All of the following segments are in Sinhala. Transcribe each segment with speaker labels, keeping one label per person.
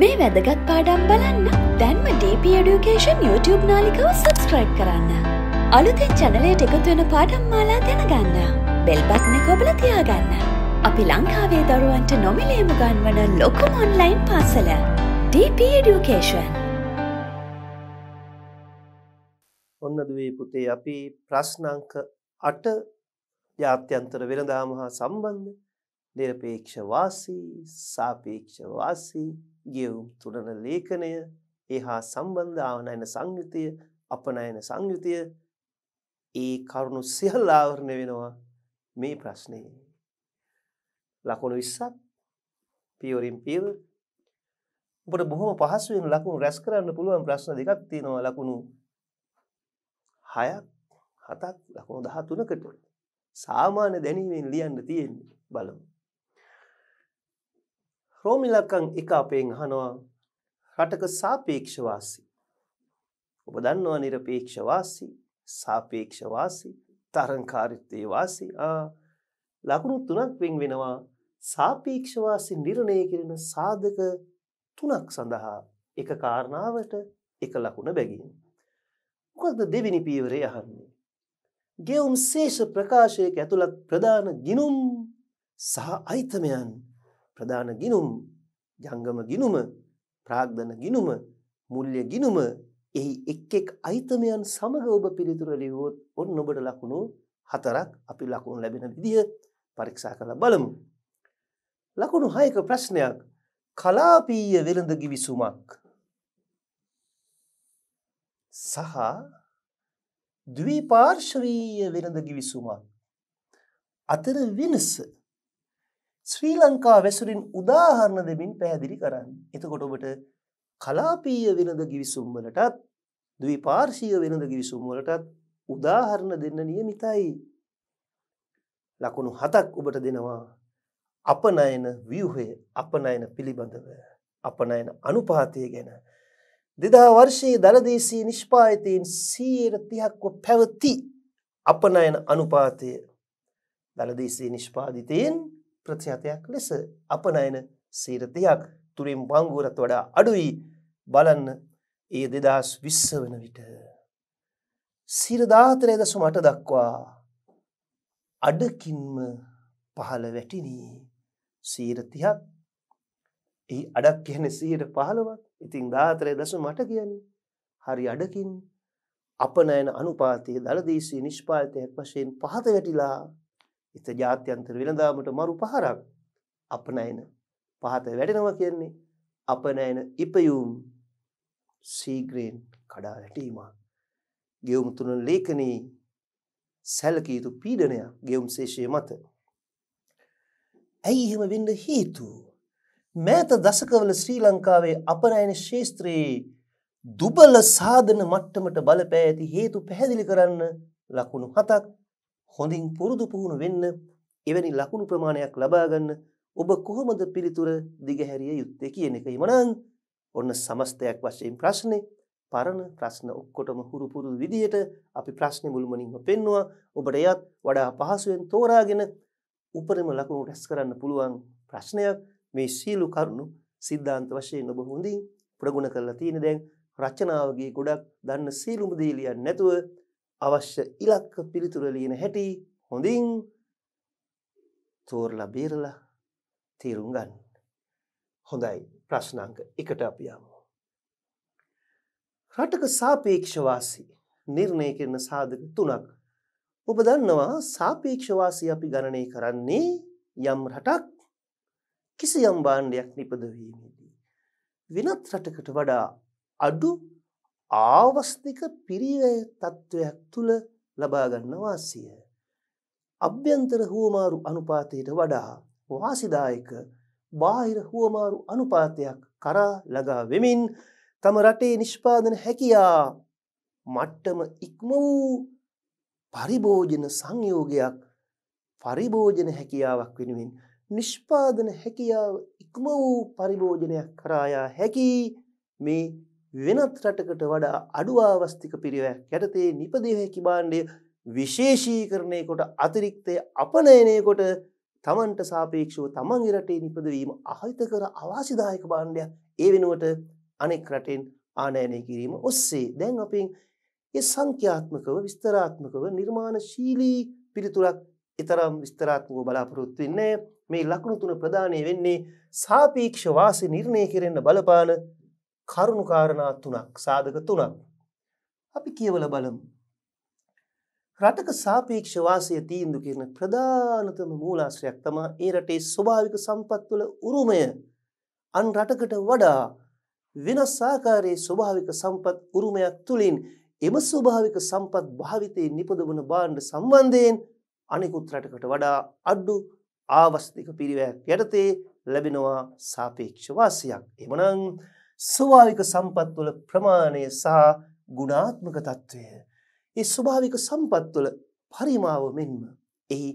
Speaker 1: මේ වැදගත් පාඩම් බලන්න දැන්ම DP Education YouTube නාලිකව සබස්ක්‍රයිබ් කරන්න. අලුතෙන් චැනලයට එකතුවෙන පාඩම් මාලා දැනගන්න. බෙල්බත්න කොබල තියාගන්න. අපි ලංකාවේ දරුවන්ට නොමිලේම ගන්වන ලොකුම ඔන්ලයින් පාසල. DP Education. ඔන්න දුවේ පුතේ අපි ප්‍රශ්නංක අට ජාත්‍යන්තර වෙළඳාම හා සම්බන්ධ නිරපේක්ෂ වාසී සාපේක්ෂ වාසී ගියවුම් තුරන ලේඛනය එහා සම්බන්ධ ආවනයන සංයුතිය අපනයන සංයුතිය ඒ කරුණු සියල් ආවරණය වෙනවා මේ ප්‍රශ්නයේ. ලකුණු විස්සත් පියවරින් පියව ඔබට බොහොම පහසුවෙන් ලකුණු රැස් කරන්න පුළුවන් ප්‍රශ්න දෙකක් තියෙනවා ලකුණු 6ක් 7ක් ලකුණු 13කට සාමාන්‍ය දැනීමෙන් ලියන්න තියෙන්නේ බලමු ක්‍රෝම ඉලක්කම් එක අපෙන් අහනවා රටක සාපේක්ෂ වාසි. ඔබ දන්නවා নিরপেক্ষ වාසි, සාපේක්ෂ වාසි, තරංකාරීත්වයේ වාසි ආ ලකුණු තුනක් වෙන් වෙනවා. සාපේක්ෂ වාසි නිර්ණය කිරීම සාධක තුනක් සඳහා එක කාරණාවට එක ලකුණ බැගින්. මොකක්ද දෙවෙනි පියවරේ අහන්නේ? ගෙවුම් ශේෂ ප්‍රකාශයක ඇතුළත් ප්‍රධාන ගිනුම් සහ අයිතමයන් ප්‍රධාන ගිනුම් ජංගම ගිනුම ප්‍රාග්ධන ගිනුම මුල්්‍ය ගිනුම එහි එක් එක් අයිතමයන් සමග ඔබ පිළිතුර ලියවොත් ඔන්න ඔබට ලකුණු හතරක් අපි ලකුණු ලැබෙන විදිහ පරීක්ෂා කළ බලමු. ලකුණු හයක ප්‍රශ්නයක් කලාපීය වෙළඳ ගිවිසුමක් සහ ද්වීපාර්ශවීය වෙළඳ ගිවිසුමක් අතර වෙනස ශ්‍රී ලංකා වැසුරින් උදාහරණ දෙමින් පැහැදිලි කරන්න. එතකොට ඔබට කලාපීය වෙනද ගිවිසුම් වලටත් ද්විපාර්ශීය වෙනද ගිවිසුම් වලටත් උදාහරණ දෙන්න නියමිතයි. ලකුණු හතක් ඔබට දෙනවා අපනයන ව්‍යුහය අපනයන පිළිබඳව අපනයන අනුපාතය ගැන දෙදා වර්ෂයේ දළදේශී නිෂ්පායතයෙන් සීයට තියක්ව පැවති අපනයන අනුපාතය දළදේශී නිෂ්පාධිතයෙන් ප්‍රතිශතයක් ලෙස අපනයන සීරතයක් තුරින් වංගුවරත් වඩා අඩුයි බලන්න ඒ දෙදස් විස්ස වන විට. සිරධාතරය දසු මට දක්වා අඩකින්ම පහළ වැටිනී සීරතිහත් ඒ අඩක් කියන සීට පහළවත් ඉතිං ධාතරය දසු මට කියන්නේ හරි අඩකින් අපනෑන අනුපාතය දළදේශී නිෂ්පාතයක් වශයෙන් පහත වැටිලා ඉත ජාත්‍යන්තර වෙළඳාමට මරු පහරක් අපනයන පහත වැඩෙනවා කියන්නේ අපනයන ඉපයුම් සීග්‍රේන් කඩා වැටීමක්. ගෙවුම් තුන ලේඛනයේ සැලකිය යුතු පීඩනයක් ගෙවුම් ශේෂය මත. ඇයි එහෙම වෙන්න හේතුව? මෑත දශකවල ශ්‍රී ලංකාවේ අපනයන ශේස්ත්‍රයේ දුබල සාධන මට්ටමට බලපෑ ඇති හේතු පැහැදිලි කරන්න ලකුණු හතක් හොඳින් පුරුදු පුහුණු වෙන්න එවැනි ලකුණු ප්‍රමාණයක් ලබා ගන්න ඔබ කොහොමද පිළිතුර දිගහැරිය යුත්තේ කියන එක ඉමනං ඔන්න සමස්තයක් වශයෙන් ප්‍රශ්නේ පරණ ප්‍රශ්න ඔක්කොටම හුරු පුරුදු විදියට අපි ප්‍රශ්නේ මුළුමනින්ම පෙන්නවා ඔබට එයත් වඩා පහසුවෙන් තෝරාගෙන උපරිම ලකුණු රැස් කරන්න පුළුවන් ප්‍රශ්නයක් මේ සීලු කරුණු සිද්ධාන්ත වශයෙන් ඔබ හොඳින් ප්‍රගුණ කරලා තියෙන දැන් රචනාවගේ ගොඩක් දන්න සීලුම දේ නැතුව අවශ්‍ය ඉලක්ක පිළිතුර ලියන හැටි හොඳින් තෝරලා බේරලා තේරුම් ගන්න. හොඳයි ප්‍රශ්න අංක 1ට අපි යමු. රටක සාපේක්ෂ වාසී නිර්ණය කරන සාධක තුනක්. ඔබ දන්නවා සාපේක්ෂ වාසී අපි ගණනය කරන්නේ යම් රටක් කිසියම් භාණ්ඩයක් නිපද වීමේදී වෙනත් රටකට වඩා අඩු ආවස්තික පිරිවැය තත්ත්වයක් තුළ ලබාගන්න වාසිය. අභ්‍යන්තර හුවමාරු අනුපාතයට වඩා වාසිදායක බාහිර හුවමාරු අනුපාතයක් කරා ලගා වෙමින් තම රටේ නිෂ්පාදන හැකියා මට්ටම ඉක්ම වූ පරිභෝජන සංයෝගයක් පරිභෝජන හැකියාවක් වෙනුවෙන් නිෂ්පාදන හැකියාව ඉක්ම වූ පරිභෝජනයක් කරායා හැකි මේ වෙනත් රටකට වඩා අඩු ආවස්තික පිරිවැයක් යටතේ නිපදිය හැකි භාණ්ඩය විශේෂීකරණය කොට අතිරික්තය අපනයනය කොට තමන්ට සාපේක්ෂව තමන්ගේ රටේ නිපදවීම අහිතකර අවාසිදායක භාණ්ඩයක් ඒ වෙනුවට අනෙක් රටෙන් ආනයනය කිරීම ඔස්සේ දැන් අපෙන් ඒ සංඛ්‍යාත්මකව විස්තරාත්මකව නිර්මාණශීලී පිළිතුරක් එතරම් විස්තරාත්මකව බලාපොරොත්තු වෙන්නේ මේ ලකුණු තුන ප්‍රදානය වෙන්නේ සාපේක්ෂ වාසි නිර්ණය කෙරෙන්න බලපාන කරුණු කාරණා තුනක් සාධක තුනක් අපි කියවල බලමු. රටක සාපේක්ෂ වාසය තීන්දුව කරන ප්‍රධානතම මූලාශ්‍රයක් තමයි ඒ රටේ ස්වභාවික සම්පත් වල උරුමය. අන් රටකට වඩා වෙනස් ආකාරයේ ස්වභාවික සම්පත් උරුමයක් තුලින් එම ස්වභාවික සම්පත් භාවිතයේ නිපදවන භාණ්ඩ සම්බන්ධයෙන් අනිකුත් රටකට වඩා අඩු ආවස්තික පිරිවැයක් යටතේ ලැබෙනවා සාපේක්ෂ වාසියක්. එමනම් ස්වභාවික සම්පත්වල ප්‍රමාණය සහ ගුණාත්මක తත්වය ඒ ස්වභාවික සම්පත්වල පරිමාව මෙන්ම එහි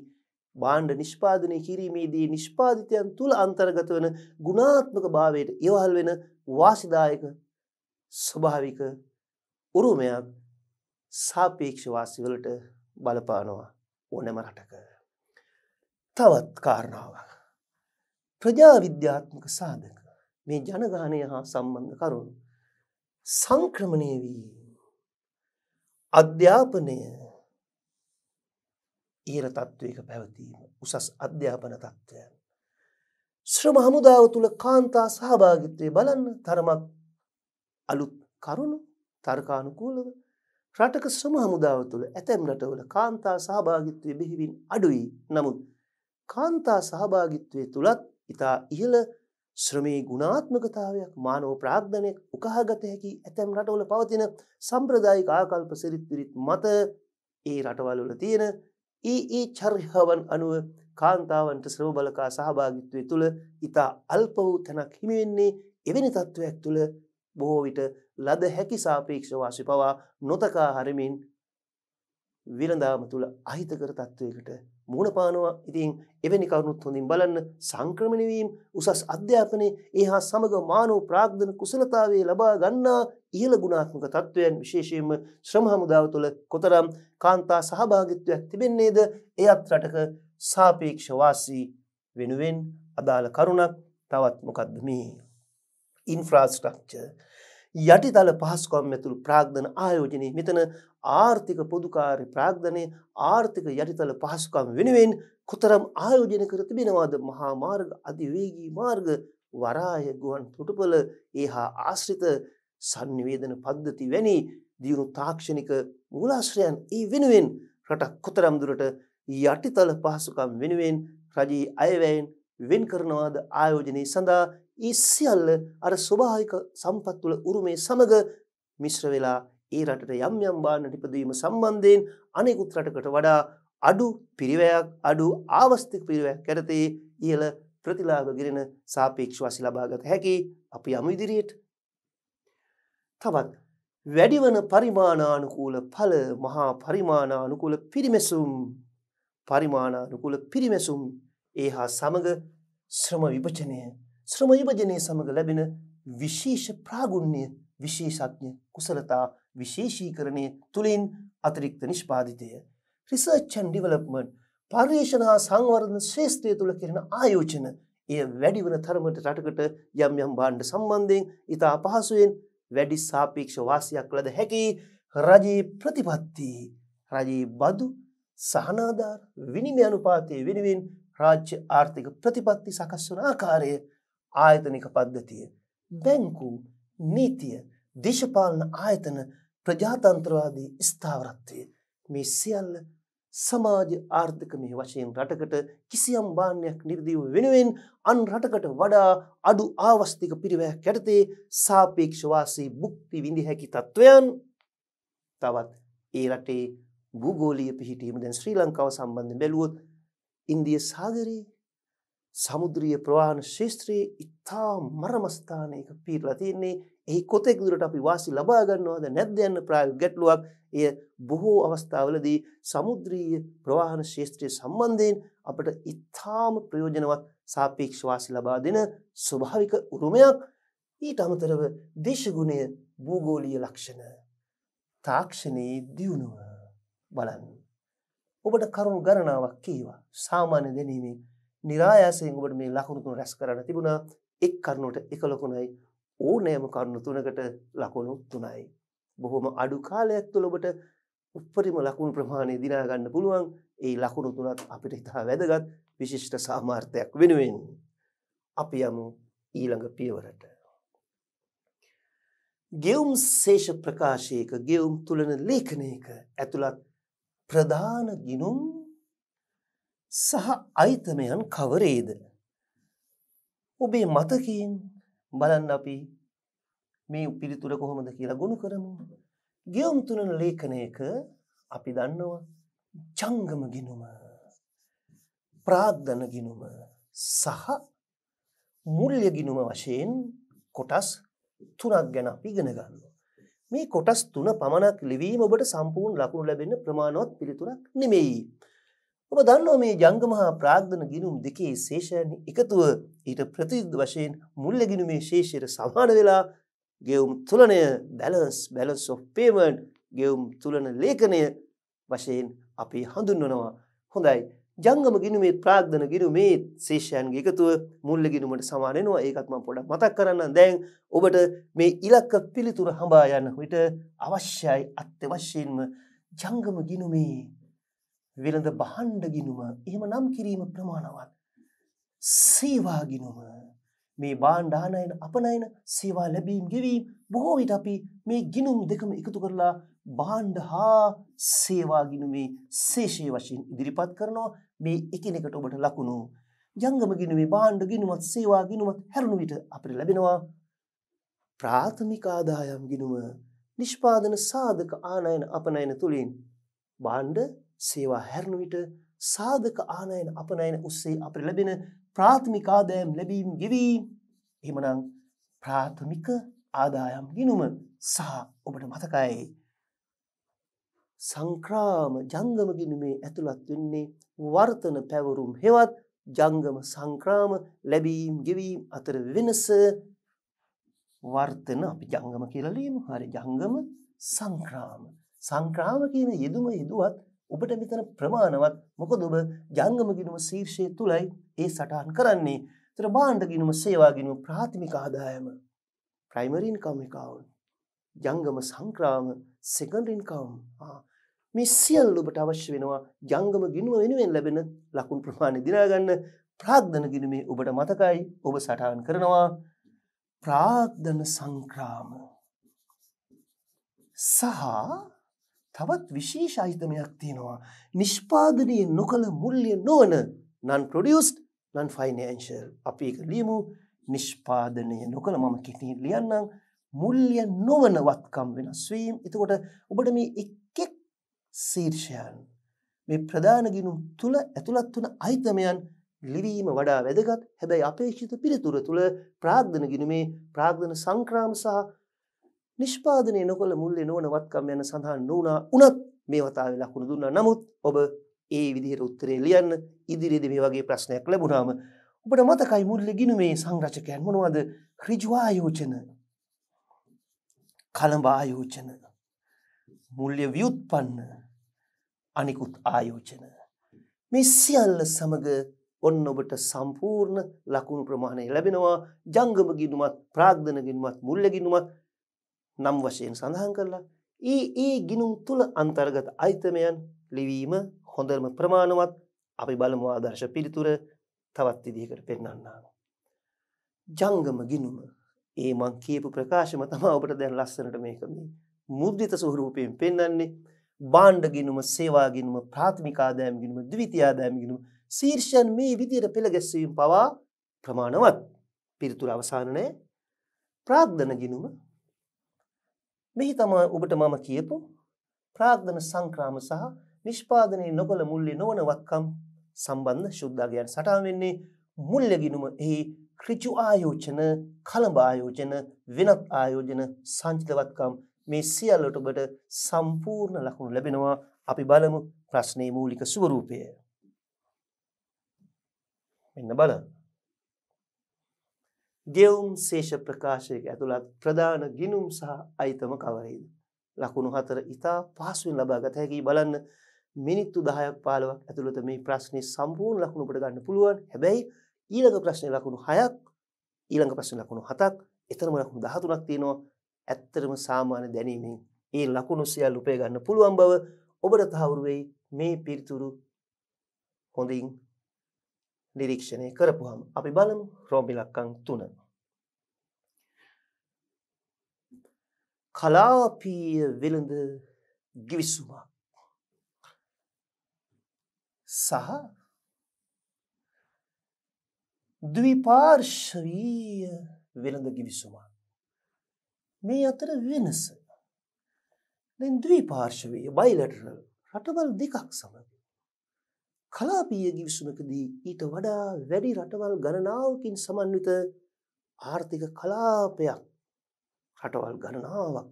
Speaker 1: භාණ්ඩ නිෂ්පාදනය කිරීමේදී නිෂ්පාදිතයන් තුල අන්තර්ගත වන ගුණාත්මක භාවයට ඉවහල් වෙන වාසිදායක ස්වභාවික උරුමයක් සාපේක්ෂ වාසිවලට බලපානවා ඕනෑම රටක. තවත් කාරණාවක් ප්‍රජාවිද්‍යාත්මක සාධක මේ ජනගහනය හා සම්බන්ධ කරුණු. සංක්‍රමණය වී අධ්‍යාපනය ඊර තත්ත්වයක පැවතීම උසස් අධ්‍යාපන තත්ත්වයන්. ශ්‍රම හමුදාව තුළ කාන්තා සහභාගිත්වය බලන්න තරමක් අලුත් කරුණු තර්කානුකූලව රටක ශ්‍රම හමුදාව තුළ ඇතැම් රටවල කාන්තා සහභාගිත්වය බෙහිවින් අඩුයි නමුත් කාන්තා සහභාගිත්වය තුළත් ඉතා ඉහළ ශ්‍රමයේ ගුණාත්මකතාවයක් මානව ප්‍රාග්ධනයක් උකහාගත හැකි ඇතැම් රටවල පවතින සම්ප්‍රදායික ආකල්ප සිරිත් පිරිත් මත ඒ රටවල්වල තියෙන ඒ ඒ චර්හවන් අනුව කාන්තාවන්ට ශ්‍රම බලකා සහභාගිත්වය තුළ ඉතා අල්ප වූ තැනක් හිමිවෙන්නේ එවැනි තත්ත්වයක් තුළ බොහෝ විට ලද හැකි සාපේක්ෂවාසි පවා නොතකා හරමින් විරඳාම තුළ අහිතකර තත්ත්වයකට මුහුණ පානවා. ඉතින් එවැනි කරුණුත් හොඳින් බලන්න සංක්‍රමණ වීම උසස් අධ්‍යාපනයේ ඒහා සමග මානව ප්‍රාග්ධන කුසලතාවයේ ලබා ගන්නා ඉහළ ගුණාත්මක තත්ත්වයන් විශේෂයෙන්ම ශ්‍රම හමුදාව තුළ කොතරම් කාන්තා සහභාගිත්වයක් තිබෙන්නේද එයත් රටක සාපේක්ෂ වාසී වෙනුවෙන් අදාළ කරුණක් තවත් මොකද්ද මේ ඉන්ෆ්‍රාස්ට්‍රක්චර් යටිතල පහසුකම් ඇතුළු ප්‍රාග්ධන ආයෝජනයේ මෙතන ආර්ථික පොදුකාරී ප්‍රාග්ධනය ආර්ථික යටිතල පහසුකම් වෙනුවෙන් කොතරම් ආයෝජන කර තිබෙනවාද මහා මාර්ග අධිවේගී මාර්ග වරාය ගුවන් තුටුපල ඒ හා ආශ්‍රිත සංනිවේදන පද්ධති වැනි දියුණු තාක්ෂණික මූලාශ්‍රයන් ඒ වෙනුවෙන් රටක් කොතරම් දුරට යටිතල පහසුකම් වෙනුවෙන් රජී අයවැයෙන් වෙන් කරනවාද ආයෝජනය සඳහා ඉස්සිියල්ල අර ස්වභාවික සම්පත් තුළ උරුමේ සමඟ මිශ්‍ර වෙලා ඒ රටට යම් යම් බාන නිපදවීම සම්බන්ධයෙන් අනෙකුත් රටකට වඩා අඩු පිරිවැයක් අඩු ආවස්තික පිරිවැයක් කරතේ ඉහළ ප්‍රතිලාභ ගිරෙන සාපේක්ෂ වාසි ලබාගත හැකි අපි යමු ඉදිරියට. තවත් වැඩිවන පරිමාණානුකූල ඵල මහා පරිමාණානුකූල පිරිමැසුම් පරිමාණානුකූල පිරිමැසුම් ඒ හා සමග ශ්‍රම විභජනය ශ්‍රම විභජනය සමග ලැබෙන විශේෂ ප්‍රාගුණ්‍ය විශේෂඥ කුසලතා විශේෂීකරණය තුළින් අතිරික්ත නිෂ්පාදිතය. රිසර්ච්චන් ඩිවලප්මන්් පර්යේෂණා සංවර්ධන ශේෂත්‍රය තුළ කරන ආයෝචන එය වැඩිවන තරමට රටකට යම් යම් බාණ්ඩ සම්බන්ධයෙන් ඉතා අපහසුවෙන් වැඩි සාපේක්ෂ වාසියක් ලද හැකි රජයේ ප්‍රතිපත්ති රජයේ බදු සහනාධාර විනිමය අනුපාතය වෙනුවෙන් රාජ්‍ය ආර්ථික ප්‍රතිපත්ති සකස් වන ආකාරය ආයතනික පද්ධතිය. බැංකු නීතිය, දේශපාලන ආයතන, ප්‍රජාතන්ත්‍රවාදී ස්ථාවරත්වය මේ සියල්ල සමාජ ආර්ථිකමය වශයෙන් රටකට කිසියම් බාණ්ඩයක් නිර්දීව වෙනුවෙන් අන් රටකට වඩා අඩු ආවස්තික පිරිවැයක් යටතේ සාපේක්ෂ වාසී භුක්ති විඳ හැකි තත්වයන් තවත් ඒ රටේ භූගෝලීය පිහිටීම දැන් ශ්‍රී ලංකාව සම්බන්ධයෙන් බැලුවොත් ඉන්දිය සාගරයේ සමුද්‍රීය ප්‍රවාහන ශේෂත්‍රයේ ඉතා මරම ස්ථානයක පිහිටලා තියෙන්නේ එහි කොතෙක් දුරට අපි වාසි ලබා ගන්නවද නැද්ද යන්න ප්‍රායෝගික ගැටලුවක්. එය බොහෝ අවස්ථාවලදී සමුද්‍රීය ප්‍රවාහන ශේෂ්ත්‍රයේ සම්බන්ධයෙන් අපට ඉතාම ප්‍රයෝජනවත් සාපේක්ෂ වාසි ලබා දෙන ස්වභාවික උරුමයක්. ඊට අමතරව දේශගුණය භූගෝලීය ලක්ෂණ තාක්ෂණයේ දියුණුව බලන්න. ඔබට කරුණු ගණනාවක් කීවා. සාමාන්‍ය දැනීමේ નિરાයාසයෙන් ඔබට මේ ලකුණු තුන රැස් කරන්න තිබුණා. එක් කරුණට එක ලකුණයි ඕනෑම කරුණු තුනකට ලකුණු තුනයි. බොහොම අඩු කාලයක් තුළ ඔබට උපරිම ලකුණු ප්‍රමාණය දිනා ගන්න පුළුවන්. ඒ ලකුණු තුනත් අපිට ඉතා වැදගත් විශිෂ්ට සාමාර්ථයක් වෙනුවෙන්. අපි යමු ඊළඟ පියවරට. ගෙවුම් ශේෂ ප්‍රකාශයක ගෙවුම් තුළන ලේඛනයක ඇතුළත් ප්‍රධාන ගිනුම් සහ අයිතමයන් කවරේද. ඔබේ මතකයෙන් බලන්න අපි මේ පිළිතුර කොහොමද කියලා ගොුණු කරමු. ගෙවම්තුනන ලේඛනයක අපි දන්නව චංගම ගිනුම ප්‍රාග්ධන ගිනුම සහ මුල්්‍ය ගිනුම වශයෙන් කොටස් තුනක් ගැන පිගෙන ගන්න. මේ කොටස් තුන පමණක් ලිවීම ඔබට සම්පූර්ණ ලකුණු ලැබෙන ප්‍රමාණවත් පිළිතුරක් නෙමෙයි. ඔබ දන්නවා මේ ජංගමහා ප්‍රාග්ධන ගිනුම් දෙකේ ශේෂයන් එකතුව ඊට ප්‍රතිවිරුද්ධ වශයෙන් මුල්ල ගිනුමේ ශේෂයට සමාන වෙලා ගෙවුම් තුලනය බැලන්ස් බැලන්ස් ඔෆ් පේමන්ට් ගෙවුම් තුලන ලේඛනය වශයෙන් අපි හඳුන්වනවා. හොඳයි. ජංගම ගිනුමේ ප්‍රාග්ධන ගිනුමේ ශේෂයන්ගේ එකතුව මුල්ල ගිනුමට සමාන වෙනවා. ඒකත් මම පොඩ්ඩක් මතක් කරන්නම්. දැන් ඔබට මේ ඉලක්ක පිළිතුර හඹා යන්න විට අවශ්‍යයි අත්‍යවශ්‍යයෙන්ම ජංගම ගිනුමේ වෙළඳ බහණ්ඩ ගිනුම එහෙම නම් කිරීම ප්‍රමාණවත් සේවා ගිනුම මේ බාණ්ඩානයන අපනයන සේවා ලැබීම් ගෙවීම් බොහෝ විට අපි මේ ගිනුම් දෙකම එකතු කරලා බාණ්ඩ හා සේවා ගිනුමේ ශේෂය වශයෙන් ඉදිරිපත් කරනවා මේ එකිනෙකට ඔබට ලකුණු ජංගම ගිනුමේ බාණ්ඩ ගිනුමත් සේවා ගිනුමත් හැරුණු විට අපිට ලැබෙනවා ප්‍රාථමික ආදායම් ගිනුම නිෂ්පාදන සාධක ආනයන අපනයන තුළින් බාණ්ඩ සේවා හැරණු විට සාධක ආනයන අපනයන ඔස්සේ අප ලැබෙන ප්‍රාථමික ආදායම් ලැබීම් ගෙවී එමනම් ප්‍රාථමික ආදායම් ගිනුම සහ ඔබට මතකයි සංක්‍රාම ජංගම ගිනුමේ ඇතුළත් වෙන්නේ වර්තන පැවරුම් හෙවත් ජංගම සංක්‍රාම ලැබීම් ගෙවීම් අතර වෙනස වර්තන අපි ජංගම කියලලීම හරි ජංගම සංක්‍රාම සංක්‍රාම කියන යෙදුම යෙදුවත් ඔබට මෙතන ප්‍රමාණවත් මොකද ඔබ ජංගම ගිණුම ශීර්ෂය තුලයි ඒ සටහන් කරන්නේ. ඒතර භාණ්ඩ ගිණුම සේවා ගිණුම ප්‍රාථමික ආදායම primary income account ජංගම සංක්‍රාම secondary income මේ සියල්ල ඔබට අවශ්‍ය වෙනවා ජංගම ගිණුම වෙනුවෙන් ලැබෙන ලකුණු ප්‍රමාණය දිනා ගන්න ප්‍රාග්ධන ගිණුමේ ඔබට මතකයි ඔබ සටහන් කරනවා ප්‍රාග්ධන සංක්‍රාම සහ තවත් විශේෂ අයිතමයක් තියෙනවා. නිෂ්පාදනය නොකළ මුල්්‍ය නොවන නන් ප්‍රඩියස්ට නන් ෆයිනෑන්ශල් අපි එක ලියමු නිෂ්පාදනය නොකළ මම කිටී ලියන්නම් මුල්්‍ය නොවන වත්කම් වෙන ස්වීම් එතකොට ඔබට මේ එක්කෙක් සීර්ෂයන් මේ ප්‍රධානගිනුම් තුළ ඇතුළත් වන අයිතමයන් ලිවීම වඩා වැදගත් හැබැයි අපේක්ෂිත පිළිතුර තුළ ප්‍රාග්ධන ගිනුමේ ප්‍රාග්ධන සංක්‍රාම සහ නිෂ්පාදනය නොකළ මුල්ලෙ නොවන වත්කම් යන සඳහන් නොවනා උනත් මේ වතාව ලකුණු දුන්නා නමුත් ඔබ ඒ විදිහට උත්තරේ ලියන්න ඉදිරියේදී මේ වගේ ප්‍රශ්නයක් ලැබුණාම ඔබට මතකයි මුල්ලෙ ගිනුමේ සංරචකයන් මොනවද ඍජුආයෝචන කලඹ ආයෝචන මුල්්‍ය ව්‍යුත්පන්න අනිකුත් ආයෝචන මේ සියල්ල සමග ඔන්න ඔබට සම්පූර්ණ ලකුණු ප්‍රමාණය ලැබෙනවා ජංගම ගිනුමත් ප්‍රාග්ධන ගිනුමත් මුල්ල ගිනුමත් නම් වශයෙන් සඳහන් කරලා ඒ ඒ ගිනුම් තුල අන්තර්ගත අයිතමයන් ලිවීම හොඳම ප්‍රමාණවත් අපි බලමු ආදර්ශ පිළිතුර තවත් විදිහකට පෙන්වන්නම්. ජංගම ගිනුම ඒ මං කියපු ප්‍රකාශම තමයි ඔබට දැන් ලස්සනට මේක මේ මුද්‍රිත ස්වරූපයෙන් පෙන්වන්නේ බාණ්ඩ ගිනුම සේවා ගිනුම ප්‍රාථමික ආදායම් ගිනුම ද්විතීයික ආදායම් ගිනුම ශීර්ෂයන් මේ විදිහට පෙළ ගැස්වීම පවා ප්‍රමාණවත් පිළිතුර අවසාන නැහැ ප්‍රාග්ධන ගිනුම මෙහි තමයි ඔබට මම කියපු ප්‍රාග්ධන සංක්‍රාම සහ නිෂ්පාදනයේ නොකළ මුල්ලි නොවන වත්කම් සම්බන්ධ ශුද්ධාගයන් සටහන් වෙන්නේ මුල්ල ගිනුම එහි ඍජු ආයෝජන, කලඹ ආයෝජන, වෙනත් ආයෝජන සංචිතවත්කම් මේ සියල්ලට ඔබට සම්පූර්ණ ලකුණු ලැබෙනවා. අපි බලමු ප්‍රශ්නයේ මූලික ස්වරූපය. මෙන්න බලන්න. ගෙවුම් ශේෂ ප්‍රකාශයක ඇතුළත් ප්‍රධාන ගිනුම් සහ අයිතම කවරේද. ලකුණු හතර ඉතා පහසුවෙන් ලබාගත හැකි බලන්න මිනිත්තු දහයක් පාලවක් ඇතුළත මේ ප්‍රශ්නය සම්පූර්ණ ලකුණුට ගන්න පුළුවන් හැබැයි ඊළඟ ප්‍රශ්නය ලකුණු හයක් ඊළඟ ප්‍රශ්න ලකුණු හතක් එතරම ලකුණු දහතුනක් තියෙනවා ඇත්තරම සාමාන්‍ය දැනීමෙන් ඒ ලකුණු සියල් උපය ගන්න පුළුවන් බව ඔබට තහවුරු වෙයි මේ පිරිතුරු හොඳින් නිරීක්ෂණය කරපුහම අපි බලමු රෝමි ලක්කම් 3 කලාපීය විලඳ ගිවිසුමක් සහ ද්විපාර්ශවීය වෙළඳ ගිවිසුමක් මේ අතර වෙනස දැන් ද්විපාර්ශවීය බයිලටරල් රටවල් දෙකක් සමග කලාපීය ගිවිසුමකදී ඊට වඩා වැඩි රටවල් ගණනාවකින් සමන්විත ආර්ථික කලාපයක් රටවල් ගණනාවක්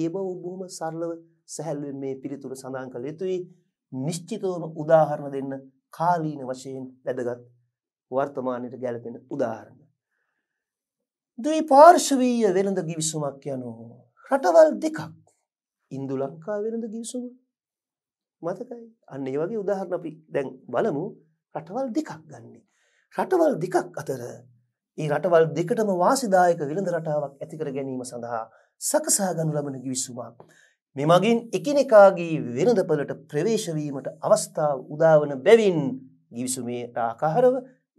Speaker 1: ඒ බව බොහොම සරලව සැහැල්ලුවෙන් මේ පිළිතුර සඳහන් කළ යුතුයි නිශ්චිතවම උදාහරණ දෙන්න කාලීන වශයෙන් වැදගත් වර්තමානයට ගැලපෙන උදාහරණ ද්විපාර්ශවීය වෙළඳ ගිවිසුමක් යනු රටවල් දෙකක් ඉන්දු ලංකා වෙළඳ ගිවිසුමක් මතකයි අන්න ඒ වගේ උදාහරණ අපි දැන් බලමු රටවල් දෙකක් ගන්න. රටවල් දෙකක් අතර ඒ රටවල් දෙකටම වාසිදායක විලඳ රටාවක් ඇතිකර ගැනීම සඳහා සකසා ගනු ලබන කිවිස්සුමක්. මෙමගින් එකිනෙකාගේ වෙනදපලට ප්‍රවේශවීමට අවස්ථාව උදාවන බැවින් ගිවිසුමේට ආකාරව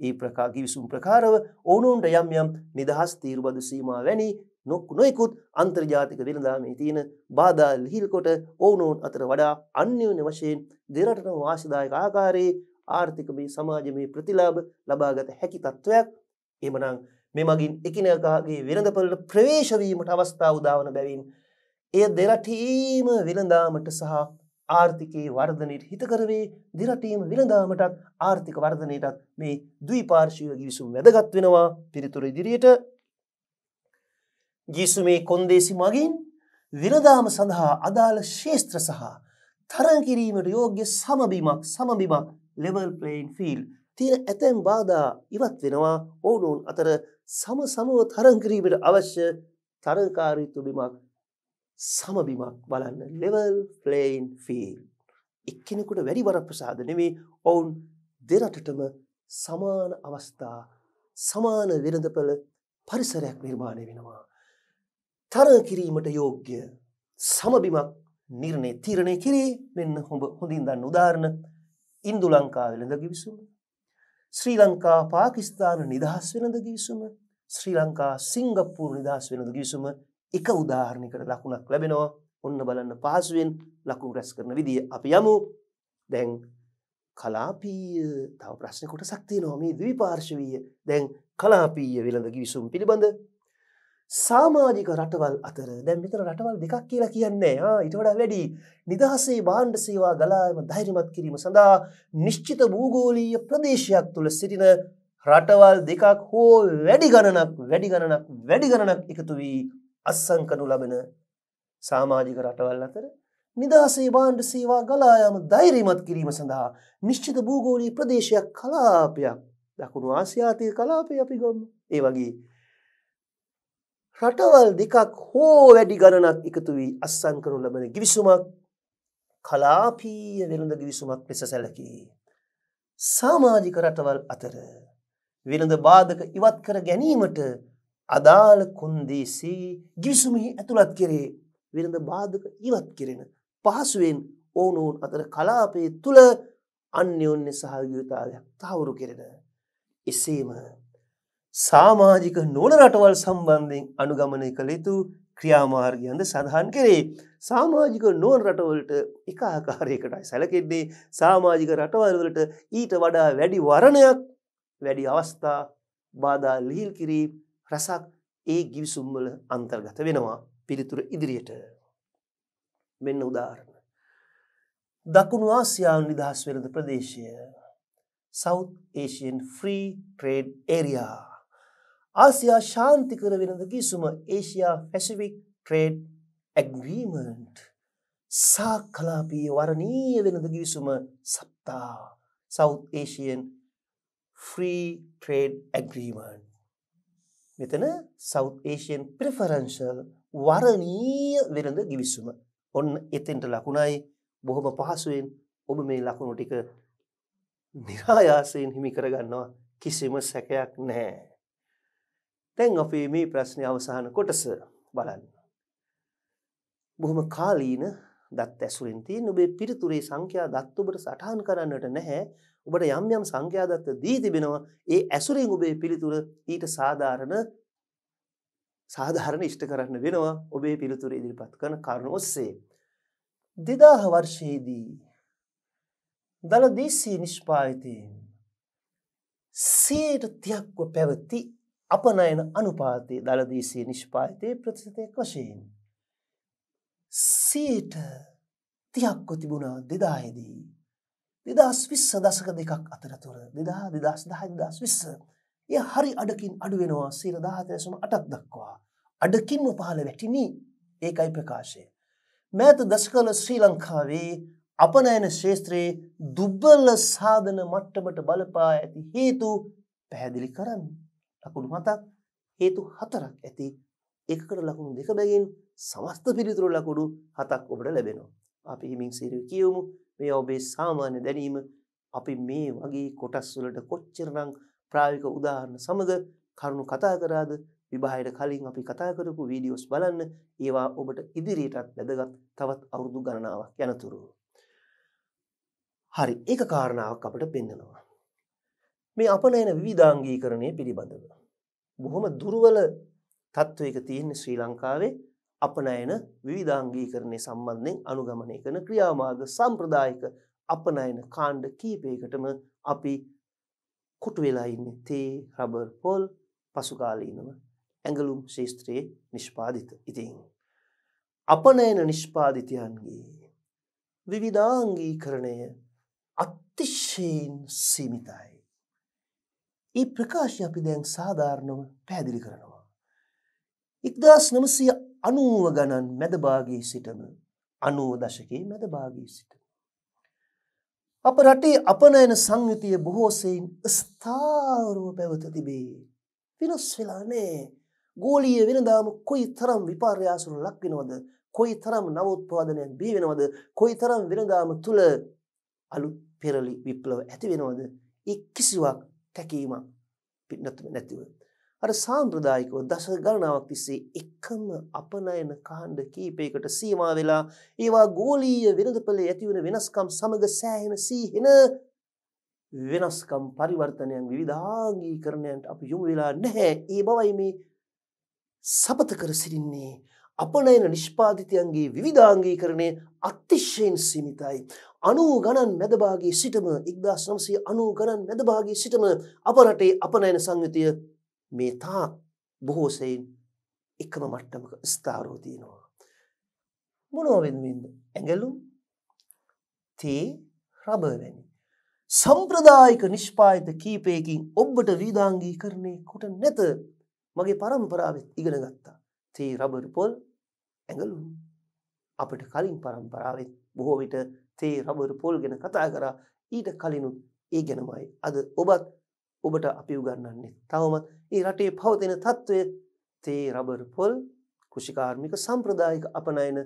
Speaker 1: ඒ ප්‍රකා ගිවිසුම් ප්‍රකාරව ඕනුන්ට යම් යම් නිදහස් තීරුබදු සීමා වැනි නොයෙකුත් අන්තර්ජාතික වෙළඳාමේ තියෙන බාධා ලිහිල්කොට ඔවුනෝන් අතර වඩා අන්‍යෝන්‍ය වශයෙන් දෙරටන වාසිදායක ආකාරයේ ආර්ථිකමේ සමාජමේ ප්‍රතිලාභ ලබාගත හැකි තත්ත්වයක් එමනම් මෙමගින් එකිනකාගේ වෙළඳපොළට ප්‍රවේශවීමට අවස්ථා උදාවන බැවින් එය දෙරටීම වෙළඳාමට සහ ආර්ථිකයේ වර්ධනයට හිතකරවේ දිරටීම විලඳාමටත් ආර්ථික වර්ධනයටත් මේ දවිපාර්ශීව ගිවිසුම් වැදගත් වෙනවා පිරිතුර ඉදිරියට ජීසු මේ කොන්දේසි මගින් විලදාම සඳහා අදාළ ශේෂත්‍ර සහ තරන් කිරීමට යෝග්‍ය සමබිමක් සමබිමක් ලෙවල් ප්ලේන් ෆිල් තියෙන ඇතැම් බාධා ඉවත් වෙනවා ඕනෝන් අතර සම සමව තරන් කිරීමට අවශ්‍ය තරකාරීතු බිමක් සමබිමක් බලන්න ලෙවල් ප්ලේන් ෆිල් එක්කෙනෙකුට වැඩි වරප්‍රසාද නෙවේ ඔවුන් දෙරටටම සමාන අවස්ථා සමාන වෙළඳපළ පරිසරයක් නිර්මාණය වෙනවා තරණය කිරීමට යෝග්‍ය සමබිමක් නිර්ණය තීරණය කිරේ මෙන්න හොඹ හොඳින් දන්න උදාහරණ ඉන්දු ලංකා වෙළඳ කිවිසුම ශ්‍රී ලංකා පාකිස්තාන නිදහස් වෙළඳ කිවිසුම ශ්‍රී ලංකා සිංගප්පූර් නිදහස් වෙළඳ කිවිසුම එක උදාහරණයකට ලකුණක් ලැබෙනවා ඔන්න බලන්න පහසුවෙන් ලකුණු රැස් කරන විදිය අපි යමු දැන් කලාපීය තව ප්‍රශ්න කොටසක් තියෙනවා මේ ද්විපාර්ශවීය දැන් කලාපීය වෙළඳ කිවිසුම් පිළිබඳ සාමාජික රටවල් අතර දැම් මෙතර රටවල් දෙකක් කියලා කියන්නේ ඉටවඩ වැඩි නිදහසේ බාණ්ඩ සේවා ගලාම දෛරිමත් කිරීම සඳහා නිශ්චිත භූගෝලීය ප්‍රදේශයක් තුළ සිටින රටවල් දෙකක් හෝ වැඩි ගණනක් වැඩි ගණනක් වැඩි ගණනක් එකතු වී අස්සංකනු ලබෙන සාමාජික රටවල් අතර නිදහසේ බාණ්ඩ සේවා ගලායාම දෛරිමත් කිරීම සඳහා නිශ්චිත භූගෝලී ප්‍රදේශයක් කලාපයක් දකුණු ආසියාතය කලාපය අපි ගොම් ඒ වගේ රටවල් දෙකක් හෝ වැඩි ගණනක් එකතු වී අස්සන් කරනු ලබන ගිවිසුමක් කලාපීය වෙළඳ ගිවිසුමක් ලෙස සැලකී. සාමාජික රටවල් අතර වෙළඳ බාධක ඉවත් කර ගැනීමට අදාළ කොන්දේසේ ගිවිසුමෙහි ඇතුළත් කෙරේ වෙළඳ බාධක ඉවත් කෙරෙන පහසුවෙන් ඕනෝන් අතර කලාපය තුළ අන්‍යෝන්‍ය සහගයතාවයක් තහවුරු කෙරෙන. එසේම සාමාජික නොන රටවල් සම්බන්ධයෙන් අනුගමනය කළ යුතු ක්‍රියාමාර්ගයන්ද සඳහන් කරේ. සාමාජික නෝන් රටවලට එක ආකාරයකටයි සැලකෙද්දේ සාමාජික රටවල්වලට ඊට වඩා වැඩි වරණයක් වැඩි අවස්ථා බාධා ලිහිල් කිරීම රසක් ඒ ගිවිසුම්වල අන්තර්ගත වෙනවා පිළිතුර ඉදිරියට. මෙන්න උදාහරණ. දකුණු ආසියානු නිදහස් වෙළඳ ප්‍රදේශය South Asian free trade area ආසියා ශාන්තිකර වෙනද කිසුම ඒෂයා පැසිෆික් ට්‍රේඩ් ඇග්‍රීමන්ට් සාකලාපී වරණීය වෙනද කිවිසුම සප්තා South Asian free trade agreement මෙතන සෞත් ඒෂයන් ප්‍රිෆරංශල් වරණීය වෙනද ගිවිසුම ඔන්න එතෙන්ට ලකුණයි බොහොම පහසුවෙන් ඔබ මේ ලකුණු ටික නිරායාසයෙන් හිමි කරගන්නවා කිසිම සැකයක් නෑ දැන් අපේ මේ ප්‍රශ්නය අවසාන කොටස බලන්න. බොහොම කාලීන දත් ඇසුරින් තියෙන ඔබේ පිරිතුරේ සංඛ්‍යා දත් ඔබට සටහන් කරන්නට නැහැ. ඔබට යම් යම් සංඛ්‍යා දත් දී තිබෙනවා. ඒ ඇසුරින් ඔබේ පිළිතුර ඊට සාධාරණ සාධාරණ ඉෂ්ට කරන්න වෙනවා ඔබේ පිළිතුර ඉදිරිපත් කරන කරුණු ඔස්සේ. 2000 වර්ෂයේදී දලදීසි නිෂ්පාදිතයෙන් 130ක්ව පැවති අපනයන අනුපාතය දළදීසිය නිෂ්පාතය ප්‍රතිශතයක් වශයෙන්. සීට තියක්ව තිබුණා දෙදායේදී. දෙදස් විස්ස දසක දෙකක් අතරතුර දෙදා දෙදස් දහදස් විස්ස. එය හරි අඩකින් අඩුවෙනවා සීර දාහතරසම අටක් දක්වා. අඩකින්ම පහළ වැටිනි ඒකයි ප්‍රකාශය. මෑත දශකල ශ්‍රී ලංකාවේ අපනෑන ශේත්‍රයේ දුබ්බල්ල සාධන මට්ටමට බලපා ඇති හේතු පැහැදිලි කරන්න. ලකුණු හතක් හේතු හතරක් ඇති එකකට ලකුණු දෙක බැගින් සමස්ත පිළිතුරු ලකුණු හතක් ඔබට ලැබෙනවා. අපි හිමින් සිරිය කියවමු මේ ඔබේ සාමාන්‍ය දැනීම අපි මේ වගේ කොටස් වලට කොච්චරනම් ප්‍රායෝගික උදාහරණ සමග කරුණු කතා කරාද විභාගයට කලින් අපි කතා කරපු වීඩියෝස් බලන්න ඒවා ඔබට ඉදිරියටත් වැදගත් තවත් අවුරුදු ගණනාවක් යනතුරු. හරි ඒක කාරණාවක් අපිට පෙන්වනවා. මේ අපනයන විධාංගීකරණය පිළිබඳව. බොහොම දුරුවල තත්ත්වයක තියන්න ශ්‍රී ලංකාවේ අපනයන විධාංගීකරණය සම්බන්ධයෙන් අනුගමනය කරන ක්‍රියාමාග සම්ප්‍රදායික අපනයන කාණ්ඩ කීපයකටම අපි කුටු වෙලාඉන්න තේ රබර් පොල් පසුකාලීනම ඇඟලුම් ශේෂත්‍රයේ නිෂ්පාධිත ඉතින්. අපනයන නිෂ්පාධිතයන්ගේ විවිධාංගීකරණය අත්තිශයෙන් සීමිතයි. ඒ ප්‍රකාශ අපි දැන් සාධාරණව පැදිලි කරනවා. ඉක්දස් නමසය අනුව ගණන් මැදභාගී සිටම අනුව දශකයේ මැදභාගී සිට. අප රටේ අපනයන සංයුතිය බොහෝසයින් ස්ථාරුව පැවත තිබේ. විනොස් වෙලානේ ගෝලිය වෙනදාම කොයි තරම් විපාර්යාසුරු ලක්වෙනවද කොයි තරම් නවෝත්පාදනයක් බිවෙනවද කොයි තරම් වෙනදාම තුළ අලු පෙරලි විප්ලව ඇති වෙනවද එක් කිසිවක් තැකීමක් පින්නතුම නැතිව. අර සාම්ප්‍රදායිකව දශ ගණනාවක් තිස්සේ එකම අපනයන කාණ්ඩ කීපයකට සීමා වෙලා ඒවා ගෝලීය වෙළඳපළේ ඇතිවන වෙනස්කම් සමග සෑහෙන සීහෙන වෙනස්කම් පරිවර්තනයන් විවිධාංගීකරණයන්ට අපි යොමු වෙලා නැහැ. ඒ බවයි මේ සපත කර සිටින්නේ. අපනයන නිෂ්පාතිතයන්ගේ විවිධාංගීකරණය අතිශ්‍යයෙන් සීමිතයි. අනූ ගණන් මැදභාගේ සිටම ඉක්දා සම්සය අනූ ගණන් මැදභාගේ සිටම අපරටේ අපනයන සංයුතිය මේ තා බොහෝසයින් එකම මට්ටමක ස්ථාරෝතියනවා. මොනෝවෙන්වෙන්ද ඇඟලුම් තේ රබවැනි. සම්ප්‍රදායික නිෂ්පායිත කීපයකින් ඔබ්බට වීධාංගී කරණය කොට නැත මගේ පරම්පරාවත් ඉගෙන ගත්තා. තේ රබර් පොල් ඇඟලුන් අපට කලින් පරම්පරාවෙත් බොහෝ විට තේ රබර් පොල් ගැන කතා කරා ඊට කලිනුත් ඒ ගැනමයි අද ඔබත් ඔබට අපි උගන්නන්නේ තවමත් ඒ රටේ පවතින තත්ත්වය තේ රබර් පොල් කෘෂිකාර්මික සම්ප්‍රදායික අපනයන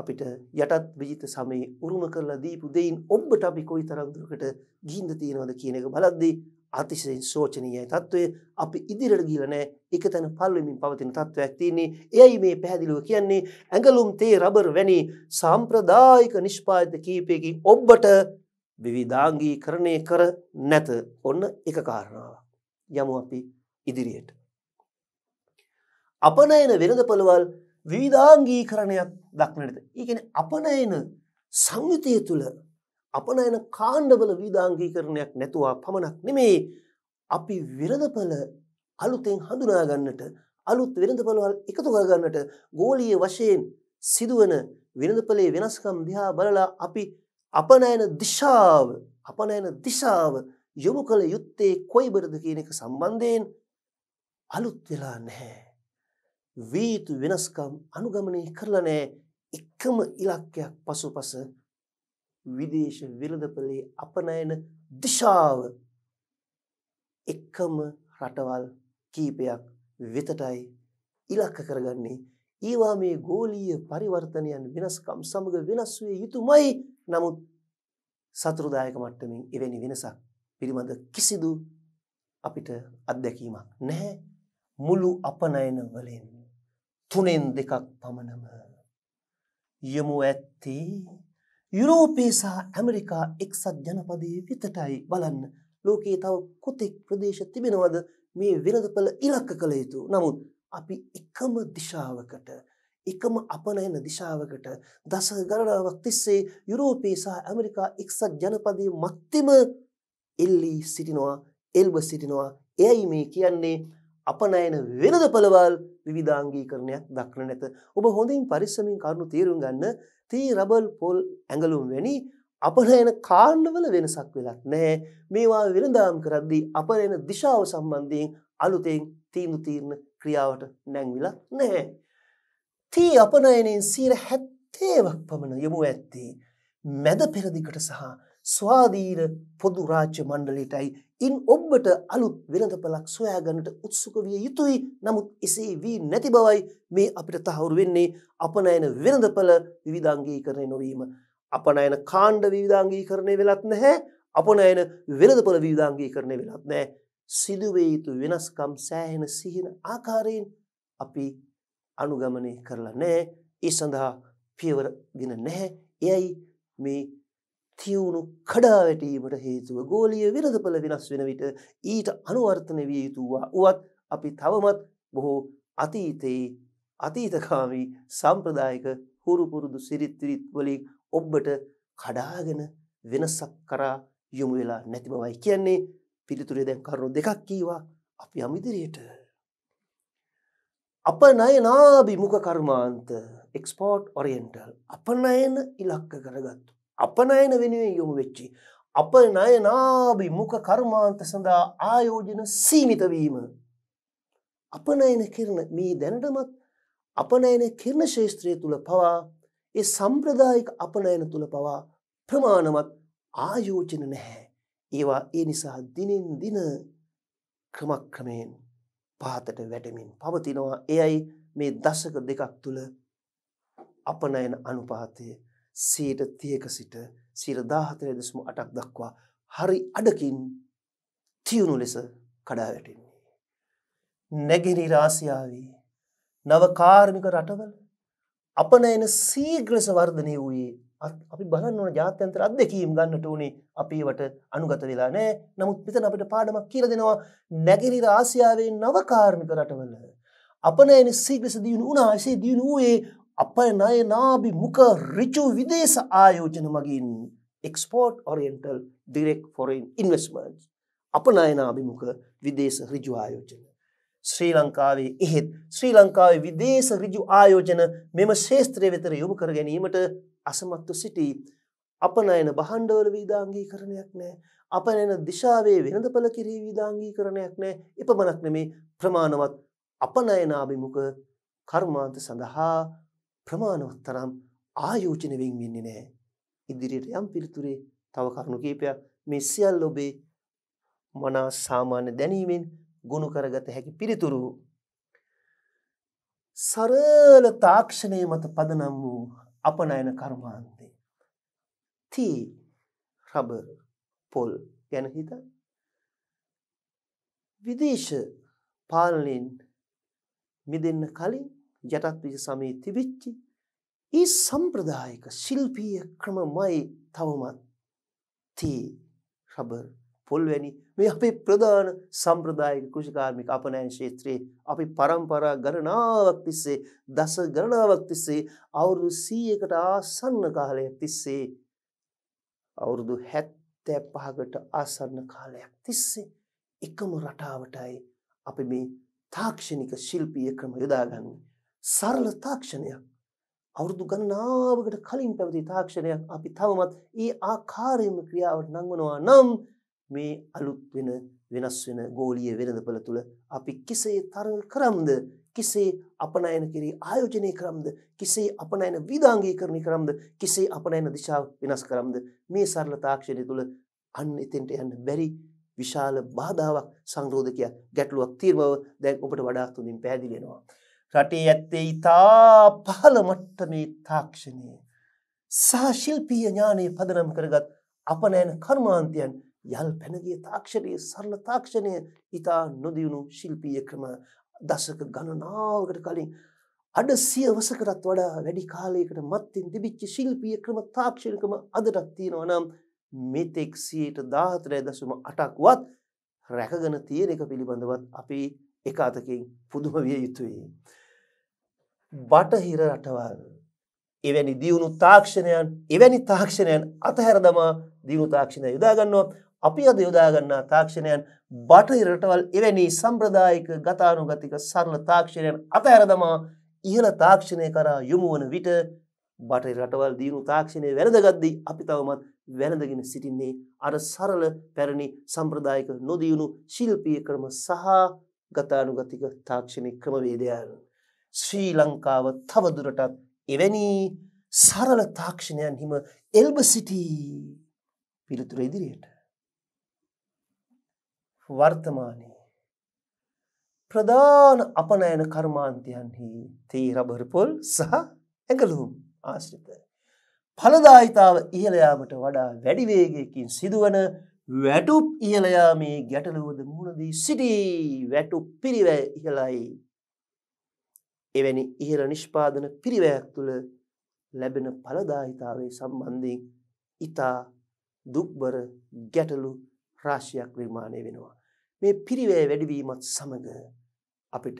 Speaker 1: අපිට යටත් විජිත සමයේ උරුම කරලා දීපු දෙයින් ඔබට අපි කොයි තරම් දුරකට ගිහින්ද තියෙනවද කියන එක බලද්දී අතිශයින් සෝචනීය තත්ත්වය අපි ඉදිරියට ගිහිල්ලා නැහැ. එක තැන පල්වෙමින් පවතින තත්ත්වයක් තියෙන්නේ. එයයි මේ පැහැදිලිව කියන්නේ ඇඟලුම් තේ රබර් වැනි සාම්ප්‍රදායික නිෂ්පාදිත කීපයකින් ඔබට විවිධාංගීකරණය කර නැත. ඔන්න එක කාරණාවක්. යමු අපි ඉදිරියට. අපනයන වෙළඳපොළවල් විවිධාංගීකරණයක් දක්නට. ඒ කියන්නේ අපනයන සංයුතිය තුළ අපනයන කාණ්ඩවල වීදාංගීකරණයක් නැතුවා පමණක් නෙමේ අපි වෙරදපල අලුතෙන් හඳුනාගන්නට අලුත් වෙරඳපලවල් එකතු කරගන්නට ගෝලීය වශයෙන් සිදුවන වෙනදපලේ වෙනස්කම් දිහා බලලා අපි අපනයන දිශාව අපනයන දිශාව යොමු කළ යුත්තේ කොයිබරද කියන එක සම්බන්ධයෙන් අලුත් වෙලා නැහැ. වීතු වෙනස්කම් අනුගමනය කරලා නෑ එකම ඉලක්කයක් පසු පස විදේශ වෙළඳපොලේ අපනයන දිශාව එකම රටවල් කීපයක් වෙතටයි ඉලක්ක කරගන්නේ ඒවා මේ ගෝලීය පරිවර්තනයන් වෙනස්කම් සමග වෙනස් විය යුතුමයි නමුත් සතුරුදායක මට්ටමින් එවැනි වෙනසක් පිළිබඳ කිසිදු අපිට අත්දැකීමක් නැහැ මුළු අපනයන වලින් තුනෙන් දෙකක් පමණම යමු ඇත්තේ යුරෝපේ සහ ඇමරිකා එක්සත් ජනපදයේ විතටයි බලන්න ලෝකයේ තව කොතෙක් ප්‍රදේශ තිබෙනවද මේ වෙළඳපළ ඉලක්ක කළ යුතු. නමුත් අපි එකම දිශාවකට එකම අපනයන දිශාවකට දස ගණනාවක් තිස්සේ යුරෝපයේ සහ ඇමරිකා එක්සත් ජනපදයේ මැත්තේම එල්ලී සිටිනවා එල්බ සිටිනවා එයයි මේ කියන්නේ අපනයන වෙළඳපළවල් විවිධාංගීකරණයක් දක්න නැත. ඔබ හොඳින් පරිස්සමින් කරුණු තේරුම් ගන්න තී රබල් පොල් ඇඟලුම් වැනි අපනයන කාණ්ඩවල වෙනසක් වෙලක් නෑ මේවා වෙළඳාම් කරද්දී අපනයන දිශාව සම්බන්ධයෙන් අලුතෙන් තීන්දු තීරණ ක්‍රියාවට නැංවිලා නැහැ. තී අපනයනෙන් සීර හැත්තේවක් පමණ යොමු ඇත්තේ මැද පෙරදිකට සහ ස්වාදීර පොදු රාජ්‍ය මණ්ඩලටයි ඉන් ඔබට අලුත් වෙළඳපලක් සොයාගන්නට උත්සුක විය යුතුයි. නමුත් එසේ වී නැති බවයි මේ අපිට තහවුරු වෙන්නේ අපනයන වෙළඳපල විවිධාංගීකරණය නොවීම. අපනයන කාණ්ඩ විවිධාංගීකරණය වෙලත් නැහැ. අපනයන වෙළඳපල විවිධාංගීකරණය වෙලත් නැහැ. සිදුවේ යුතු වෙනස්කම් සෑහෙන සිහින ආකාරයෙන් අපි අනුගමනය කරලා නැහැ. ඒ සඳහා පියවර ගෙන නැහැ. එයයි මේ තියුණු කඩාවැටීමට හේතුව ගෝලිය වෙනදපල වෙනස් වෙන විට ඊට අනුවර්තන විය යුතුවා වුවත් අපි තවමත් බොහෝ අතීතයේ අතීතකාමී සම්ප්‍රදායක හුරුපුරුදු සිරිත්තිරිත් වලින් ඔබ්බට කඩාගෙන වෙනසක් කරා යොමු වෙලා නැති බවයි කියන්නේ පිළිතුරේ දැන් කරුණු දෙකක් කීවා අපි අමිදිරියට අපනයනාභිමුඛ කර්මාන්ත එක්ස්පෝට් ඔරියන්ටල් අපනයන ඉලක්ක කරගත්තු අපනයන වෙනුවෙන් යොමු වෙච්චි. අප නයනාභි මුක කර්මාන්ත සඳහා ආයෝජන සීමිතවීම. අපනයන කරන මේ දැනටමත් අපනයන කරන ශේත්‍රය තුළ පවා ඒ සම්ප්‍රදායික අපනයන තුළ පවා ප්‍රමාණමත් ආයෝජන නැහැ. ඒවා ඒ නිසා දිනෙන් දින ක්‍රමක්‍රමයෙන් පාතට වැටමින් පවතිනවා එයයි මේ දශක දෙකක් තුළ අපනයන අනුපාතය සීට තියක සිට සීර දාහතරය දෙසමු අටක් දක්වා හරි අඩකින් තියුණු ලෙස කඩාවැටෙන්නේ. නැගෙනි රාසියාවී නවකාර්මික රටවල අපනයන සීග්‍රස වර්ධනය වූයේ අපි බලන්න ඕන ජාත්‍යන්තර අත්දැකීම් ගන්නට ඕනේ අපේවට අනුගත වෙලා නෑ නමුත් මෙතන අපිට පාඩමක් කියලා දෙනවා නැගෙනහිර ආසියාවේ නවකාර්මික රටවල අපනයන සීග්‍රස දියුණු වුණා එසේ දියුණු වූයේ අප නයනාභිමුඛ ඍචු විදේශ ආයෝජන මගින් export oriental direct foreign investments අප නයනාභිමුඛ විදේශ ඍජු ආයෝජන ශ්‍රී ලංකාවේ එහෙත් ශ්‍රී ලංකාවේ විදේශ ඍජු ආයෝජන මෙම ශේස්ත්‍රය වෙතර යොමු කර ගැනීමට අසමත්ව සිටී අපනයන බහණ්ඩවල විධාංගීකරණයක් නෑ අපනයන දිශාවේ වෙනඳපල කිරී විධාංගීකරණයක් නෑ එපමණක් නෙමේ ප්‍රමාණවත් අපනයනාභිමුඛ කර්මාන්ත සඳහා ප්‍රමාණවත් තරම් ආයෝජන වෙන්නේ නැහැ. ඉදිරියට යම් පිළිතුරේ තව කරුණු කීපයක් මේ සියල්ල ඔබේ මනා සාමාන්‍ය දැනීමෙන් ගොනු කරගත හැකි පිළිතුරු සරල තාක්ෂණය මත පදනම් වූ අපනයන කර්මාන්තේ තී රබර් පොල් ගැන හිත විදේශ පාලනයෙන් මිදෙන්න කලින් යටත් විජ සමයේ තිබිච්චි ඒ සම්ප්‍රදායික ශිල්පීය ක්‍රමමයි තවමත් තී රබර් පොල් වැනි මේ අපේ ප්‍රධාන සම්ප්‍රදායික කෘෂිකාර්මික අපනයන ක්ෂේත්‍රයේ අපි પરම්පරා ගණනාවක් තිස්සේ දස ගණනාවක් තිස්සේ අවුරුදු 100කට ආසන්න කාලයක් තිස්සේ අවුරුදු 75කට ආසන්න කාලයක් තිස්සේ එකම රටාවටයි අපි මේ තාක්ෂණික ශිල්පීය ක්‍රම යොදාගන්නේ සරල තාක්ෂණයක්. අවුරුදු ගණනාවකට කලින් පැවති තාක්ෂණයක් අපි තවමත් ඒ ආකාරයෙන්ම ක්‍රියාවට නංවනවා නම් මේ අලුත් වෙන වෙනස් වෙන ගෝලිය වෙනදපළ තුළ අපි කිසේ තරඟ කරම්ද කිසේ අපනයන කිරී ආයෝජනය කරම්ද කිසේ අපනයන විධාංගී කරණය කරම්ද කිසේ අපනයන දිශාව වෙනස් කරම්ද මේ සරල තාක්ෂණය තුළ අන්න එතෙන්ට යන්න බැරි විශාල බාධාවක් සංරෝධකයක් ගැටලුවක් තීරමව දැන් ඔබට වඩාත් හොඳින් පැහැදිලි වෙනවා. රටේ ඇත්තේ ඉතා පහළ මට්ටමේ තාක්ෂණය සහ ශිල්පීය ඥානයේ පදනම් කරගත් අපනෑන කර්මාන්තයන් යල් පැනගිය තාක්ෂණයේ සරල තාක්ෂණය ඉතා නොදියුණු ශිල්පීය ක්‍රම දසක ගණනාවකට කලින් අඩ සියවසකටත් වඩා වැඩි කාලයකට මත්තින් තිබිච්ච ශිල්පීය ක්‍රම තාක්ෂණකම අදටත් තියෙනවා නම් මෙතෙක් සියයට දාහතරය දසුම අටක්වත් රැකගන තියෙන එක පිළිබඳවත් අපි එක අතකින් පුදුම විය යුතුයි. බටහිර රටවල් එවැනි දියුණු තාක්ෂණයන් එවැනි තාක්ෂණයන් අතහැර දමා දියුණු තාක්ෂණය යොදාගන්නවා අපි අද යොදාගන්නා තාක්ෂණයන් බටහිර රටවල් එවැනි සම්ප්‍රදායික ගතානුගතික සරල තාක්ෂණයන් අතහැර දමා ඉහළ තාක්ෂණය කරා යොමු වන විට බටහිර රටවල් දියුණු තාක්ෂණය වැළඳගද්දී අපි තවමත් වැළඳගෙන සිටින්නේ අර සරල පැරණි සම්ප්‍රදායික නොදියුණු ශිල්පීය ක්‍රම සහ ගතානුගතික තාක්ෂණික ක්‍රමවේදයන් ශ්‍රී ලංකාව තවදුරටත් එවැනි සරල තාක්ෂණයන් හිම එල්බ සිටි පිළිතුර ඉදිරියට. වර්තමානයේ ප්‍රධාන අපනෑන කර්මාන්තයන්හි තේ රබරපොල් සහ ඇගලුම් ආශ්‍රිත. පලදායිතාව ඉහලයාමට වඩා වැඩිවේගයකින් සිදුවන වැටුප් ඉහලයාමේ ගැටලුවද මුණදී සිටි වැටුප් පිරිවැ ඉහලයි එවැනි ඉහළ නිෂ්පාදන පිරිවැයක් තුළ ලැබෙන ඵලදායිතාවයේ සම්බන්ධයෙන් ඊතා දුක්බර ගැටලු රාශියක් නිර්මාණය වෙනවා. මේ පිරිවැය වැඩිවීමත් සමග අපිට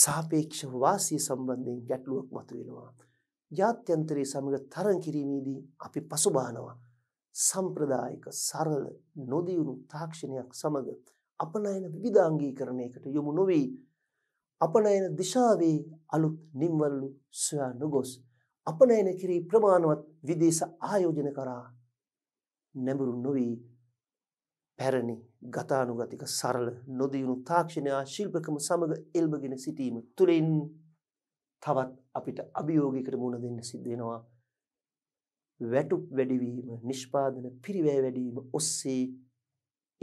Speaker 1: සාපේක්ෂ වාසිය සම්බන්ධයෙන් ගැටලුවක් මතුවෙනවා. ජාත්‍යන්තරයේ සමග තරඟ කිරීමේදී අපි පසුබානවා. සම්ප්‍රදායික සරල නොදියුණු තාක්ෂණයක් සමග අපනයන විවිධාංගීකරණයකට යොමු නොවේ අපනයන දිශාවේ අලුත් නිම්වලු සොයා නොගොස් අපනයන කිරී ප්‍රමාණවත් විදේශ ආයෝජන කරා නැඹුරු නොවී පැරණි ගතානුගතික සරල නොදියුණු තාක්ෂණයා ශිල්පකම සමග එල්බගෙන සිටීම තුළින් තවත් අපිට අභියෝගයකට මුණ දෙන්න සිද්ධ වෙනවා වැටුප් වැඩිවීම නිෂ්පාදන පිරිවැය වැඩීම ඔස්සේ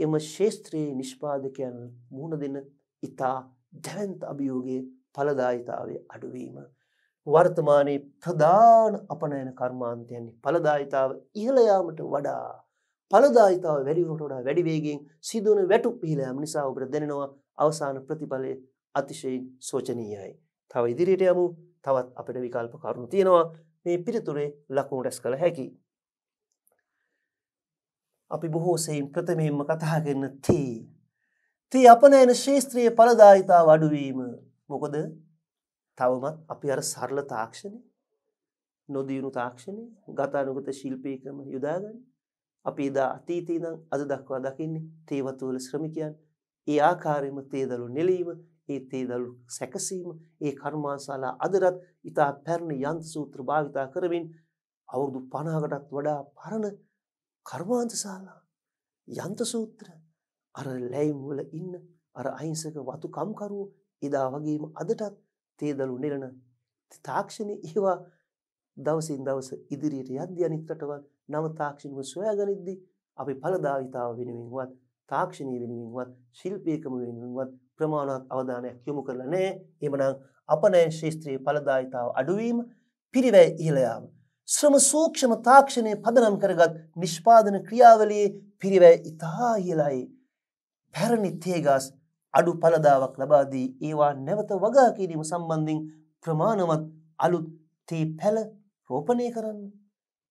Speaker 1: එම ශේෂත්‍රයේ නිෂ්පාදකයන් මුහුණ දෙන ඉතා දැවන්ත අභියෝගයේ පලදායිතාවේ අඩුවීම. වර්තමානයේ ප්‍රධාන අපනයන කර්මාන්තයන්නේ පලදායිතාව ඉහළයාමට වඩා පලදායිතාව වැඩිවටඩා වැඩිවේගෙන් සිදුවන වැටු පිහිලෑම් නිසා ඔබට දෙනෙනවා අවසාන ප්‍රතිඵලය අතිශයින් සෝචනීයයි. තව ඉදිරියට යමු තවත් අපට විකල්ප කරුණු තියෙනවා මේ පිරිතුරේ ලකුණු රැස් කළ හැකි. අපි බොහෝසයින් ප්‍රථමයෙන්ම කතා කරන්න තිී තී අපනයන ශේස්ත්‍රීය පලදායිතා වඩුවීම මොකද තවමත් අපි අර සරල තාක්ෂණය නොදියුණු තාක්ෂණය ගතානුගත ශිල්පීකම යුදාගන්න අපි එදා අතීතී නම් අද දක්වා දකින්නේ තේවතුවල ශ්‍රමිකයන් ඒ ආකාරයම තේදලු නෙලීම ඒ තේදලු සැකසීම ඒ කර්මාශලා අදරත් ඉතා පැරණ යන්ත්සූත්‍ර භාවිතා කරමින් අවුරුදු පනාකටත් වඩා පරණ කර්මාන්තශාලා යන්තසූත්‍ර අර ලැයිම් වල ඉන්න අර අහිංසක වතු කම්කරුවෝ එදා වගේම අදටත් තේදලු නෙලන තාක්ෂණයේ ඒවා දවසින් දවස ඉදිරියට යද්දී අනිත්ටවත් නව තාක්ෂණික සොයාගනිද්දී අපි ඵලදායිතාව වෙනුවෙන්වත් තාක්ෂණීය වෙනුවෙන්වත් ශිල්පීකම වෙනුවෙන්වත් ප්‍රමාණවත් අවධානයක් යොමු කරලා නැහැ. එහෙමනම් අපනයන ශාස්ත්‍රයේ ඵලදායිතාව අඩුවීම පිරිවැය ඉහළ යාම ශ්‍රම සූක්ෂම තාක්ෂණය පදනම් කරගත් නිෂ්පාදන ක්‍රියාවලියේ පිරිවැය ඉතා ඉහළයි. පැරණි තේගාස් අඩු පළදාවක් ලබා දී ඒවා නැවත වගා කිරීම සම්බන්ධයෙන් ප්‍රමාණවත් අලුත් තේ පැල රෝපණය කරන්න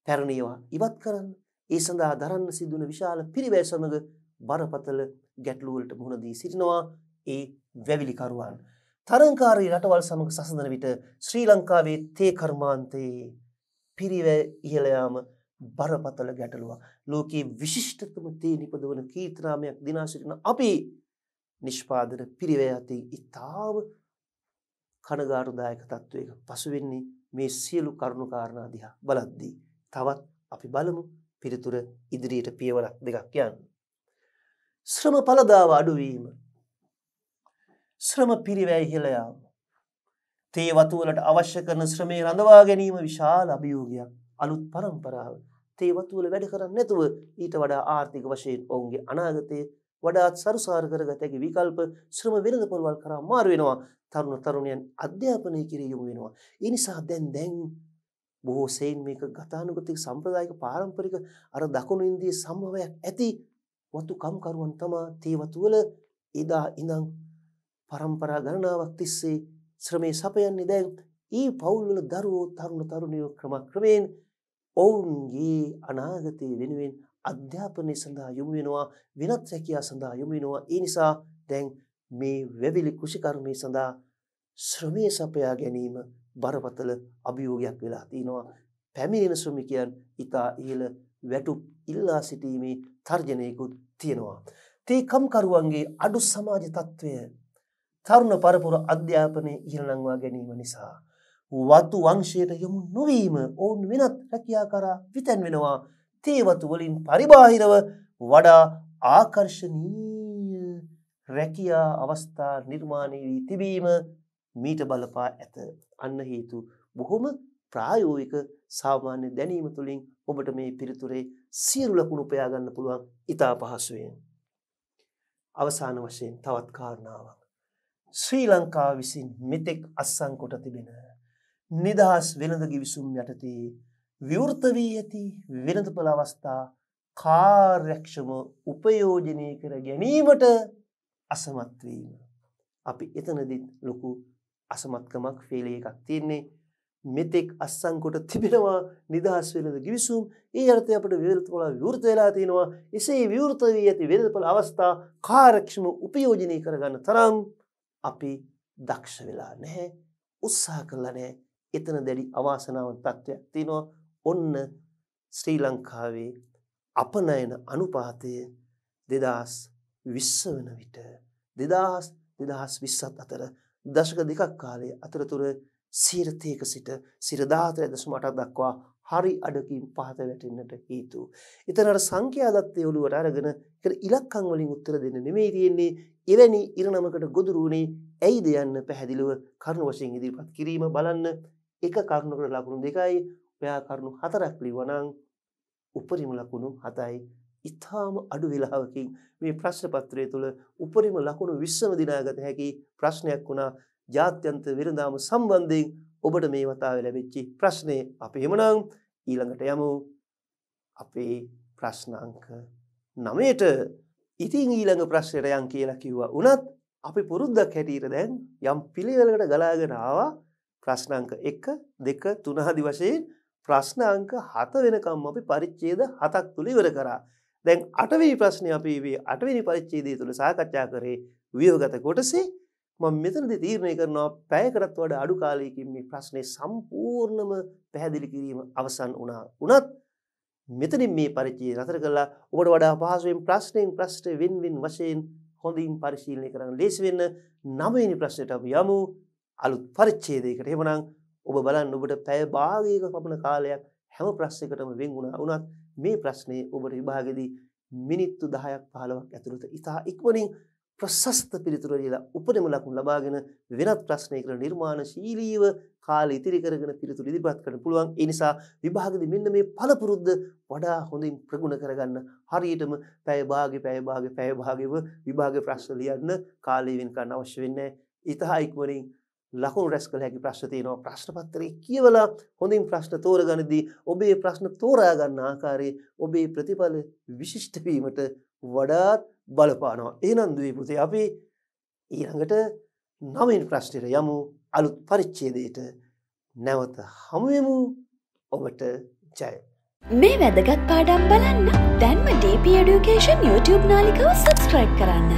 Speaker 1: පැරණි ඒවා ඉවත් කරන්න ඒ සඳහා දරන්න සිදුවන විශාල පිරිවැය සමග බරපතල ගැටලු වලට මුහුණ දී සිටිනවා ඒ වැවිලිකරුවන් තරංකාරී රටවල් සමග සසඳන විට ශ්‍රී ලංකාවේ තේ කර්මාන්තයේ පිරිවැය ඉහළ යාම බරපතල ගැටලුවක්. ලෝකයේ විශිෂ්ටතම තේ නිපදවන කීර්තනාමයක් දිනාසිරන අපේ නිෂ්පාදන පිරිවැය අතින් ඊතාව කනගාටුදායක තත්වයක පසු වෙන්නේ මේ සියලු කරුණු කාරණා දිහා බලද්දී තවත් අපි බලමු පිරිතුර ඉදිරියට පියවරක් දෙකක් යන්න. ශ්‍රම පළදාව අඩුවීම ශ්‍රම පිරිවැය ඉහළ යාම තේ වතුවලට අවශ්‍ය කරන ශ්‍රමය රඳවා ගැනීම විශාල අභියෝගයක් අලුත් පරම්පරාව තේවතු වල වැඩ කරන්නේ නැතුව ඊට වඩා ආර්ථික වශයෙන් ඔවුන්ගේ අනාගතය වඩාත් සරුසාර කරගත හැකි විකල්ප ශ්‍රම වෙළඳ පොළවල් කරා මාරු වෙනවා තරුණ තරුණයන් අධ්‍යාපනය කිරීම යොමු වෙනවා ඒ නිසා දැන් දැන් බොහෝ සෙයින් මේක ගතානුගතික සම්ප්‍රදායික පාරම්පරික අර දකුණු ඉන්දිය සම්භවයක් ඇති වතු කම්කරුවන් තමා තේ වතු වල එදා ඉඳන් પરම්පරා ගණනාවක් තිස්සේ ශ්‍රමේ සපයන්නේ දැන් ඊ පවුල් වල දරුවෝ තරුණ තරුණියෝ ක්‍රමක්‍රමයෙන් ඔවුන්ගේ අනාගතය වෙනුවෙන් අධ්‍යාපනය සඳහා යොමු වෙනවා වෙනත් හැකියා සඳහා යොමු වෙනවා ඒ නිසා දැන් මේ වැවිලි කෘෂිකර්මය සඳහා ශ්‍රමය සපයා ගැනීම බරපතල අභියෝගයක් වෙලා තිනවා පැමිණෙන ශ්‍රමිකයන් ඉතා ඉහළ වැටුප් ඉල්ලා සිටීමේ තර්ජනයකුත් තියෙනවා. තේ කම්කරුවන්ගේ අඩු සමාජ තත්ත්වය තරුණ පරපුර අධ්‍යාපනය ඉහළනංවා ගැනීම නිසා වතු වංශයට යොමු නොවීම ඔවුන් වෙනත් රැකියා කරා විතැන්වෙනවා තේවතු වලින් පරිබාහිරව වඩා ආකර්ශනීය රැකියා අවස්ථා නිර්මාණය වී තිබීම මීට බලපා ඇත අන්න හේතු බොහොම ප්‍රායෝගික සාමාන්‍ය දැනීම තුළින් ඔබට මේ පිරිතුරේ සියලු ලකුණු උපයා ගන්න පුළුවන් ඊට පහසුවෙන් අවසාන වශයෙන් තවත් කාරණාවක් ශ්‍රී ලංකාව විසින් මෙතෙක් අත්සන් කොට තිබෙන නිදහස් වෙළඳ ගිවිසුම් යටතේ විවෘත වී ඇති වෙළඳපළ අවස්ථා කාර්යක්ෂම උපයෝජනය කර ගැනීමට අසමත්වීම. අපි එතනදිත් ලොකු අසමත්කමක් ෆේලේ එකක් තියන්නේ මෙතෙක් අස්සංකොට තිබෙනවා නිදහස් වෙලද ගිවිසුම් ඒ අර්ථය අපට විවෘතපොල විවෘත වෙලා තියෙනවා එසේ විවෘත වී ඇති වෙළඳපළ අවස්ථා කාරක්ෂම උපයෝජනය කරගන්න තරම් අපි දක්ෂ වෙලා නැහැ උත්සාහ කරලා නෑ එතන දැඩි අවාසනාවන්ත තත්ත්වයක් තියෙනවා. ඔන්න ශ්‍රී ලංකාවේ අපනයන අනුපාතය 2020 වන විට 2000 2020 අතර දශක දෙකක් කාලයේ අතරතුර සිරතේක සිට සිර 14.8ක් දක්වා හරි අඩකින් පහත වැටෙන්නට හේතු. එතන අර සංඛ්‍යා දත්තය ඔළුවට අරගෙන ඒකට ඉලක්කම් වලින් උත්තර දෙන්න නෙමෙයි තියෙන්නේ. එවැනි ඉරණමකට ගොදුරු වුණේ ඇයිද යන්න පැහැදිලිව කරුණු වශයෙන් ඉදිරිපත් කිරීම බලන්න එක කරුණකට ලකුණු දෙකයි ඔයා කරුණු හතරක් ලිවනං උපරිම ලකුණු හතයි ඉතාම අඩු වෙලාවකින් මේ ප්‍රශ්නපත්‍රය තුළ උපරිම ලකුණු විශ්වම දිනාගත හැකි ප්‍රශ්නයක් වුණා ජාත්‍යන්ත විරඳාම සම්බන්ධයෙන් ඔබට මේ වතාව ලැබෙච්චි ප්‍රශ්නය අප එහෙමනම් ඊළඟට යමු අපේ ප්‍රශ්නංක නමයට ඉතින් ඊළඟ ප්‍රශ්නයට යන් කියලා කිව්වා උනත් අපි පුරුද්දක් හැටියට දැන් යම් පිළිවෙලකට ගලාගෙනාවා ප්‍රශ්න අංක 1 2 3 ආදී වශයෙන් ප්‍රශ්න අංක 7 වෙනකම් අපි පරිච්ඡේද 7ක් තුල ඉවර කරා. දැන් 8 වෙනි ප්‍රශ්නේ අපි මේ 8 වෙනි පරිච්ඡේදය තුල සාකච්ඡා කරේ විවගත කොටසේ මම මෙතනදී තීරණය කරනවා පැයකටත් වඩා අඩු කාලයකින් මේ ප්‍රශ්නේ සම්පූර්ණම පැහැදිලි කිරීම අවසන් වුණා. උනත් මෙතනින් මේ පරිච්ඡේදය නතර කළා ඔබට වඩා පහසුවෙන් ප්‍රශ්නෙන් ප්‍රශ්නට වින් වින් වශයෙන් හොඳින් පරිශීලනය කරන්න ලේසි වෙන්න 9 වෙනි ප්‍රශ්නෙට අපි යමු. අලුත් පරිච්ඡේදයකට. එහෙමනම් ඔබ බලන්න ඔබට පැය භාගයක පමණ කාලයක් හැම ප්‍රශ්නයකටම වෙන් වුණා. උනත් මේ ප්‍රශ්නේ ඔබට විභාගෙදී මිනිත්තු 10ක් 15ක් ඇතුළත ඉතා ඉක්මනින් ප්‍රශස්ත පිළිතුර දීලා උපරිම ලකුණු ලබාගෙන වෙනත් ප්‍රශ්නයකට නිර්මාණශීලීව කාලය ඉතිරි කරගෙන පිළිතුරු ඉදිරිපත් කරන්න පුළුවන්. ඒ නිසා විභාගෙදී මෙන්න මේ පළපුරුද්ද වඩා හොඳින් ප්‍රගුණ කරගන්න. හරියටම පැය භාගෙ පැය භාගෙ පැය භාගෙව විභාග ප්‍රශ්න ලියන්න කාලය වෙන ගන්න අවශ්‍ය වෙන්නේ නැහැ. ඉතා ඉක්මනින් ලකුණු රැස් කළ හැකි ප්‍රශ්න තියෙනවා ප්‍රශ්න පත්‍රයේ කියවලා හොඳින් ප්‍රශ්න තෝරගනිද්දී ඔබේ ප්‍රශ්න තෝරා ගන්න ආකාරයේ ඔබේ ප්‍රතිඵල විශිෂ්ට වීමට වඩාත් බලපානවා. එහෙනම් දුවේ පුතේ අපි ඊළඟට නවින් ප්‍රශ්නයට යමු අලුත් පරිච්ඡේදයට නැවත හමුවෙමු ඔබට ජය. මේ වැදගත් පාඩම් බලන්න දැන්ම DP Education YouTube නාලිකාව සබස්ක්‍රයිබ් කරන්න.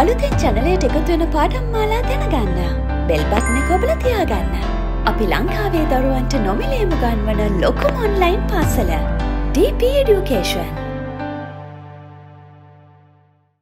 Speaker 1: අලුතෙන් චැනලයට එකතු වෙන පාඩම් මාලා දැනගන්න. බෙල්බත්න කොබල තියාගන්න. අපි ලංකාවේ දරුවන්ට නොමිලේමු ගන්වන ලොකුම ඔන්ලයින් පාසල. DP Education.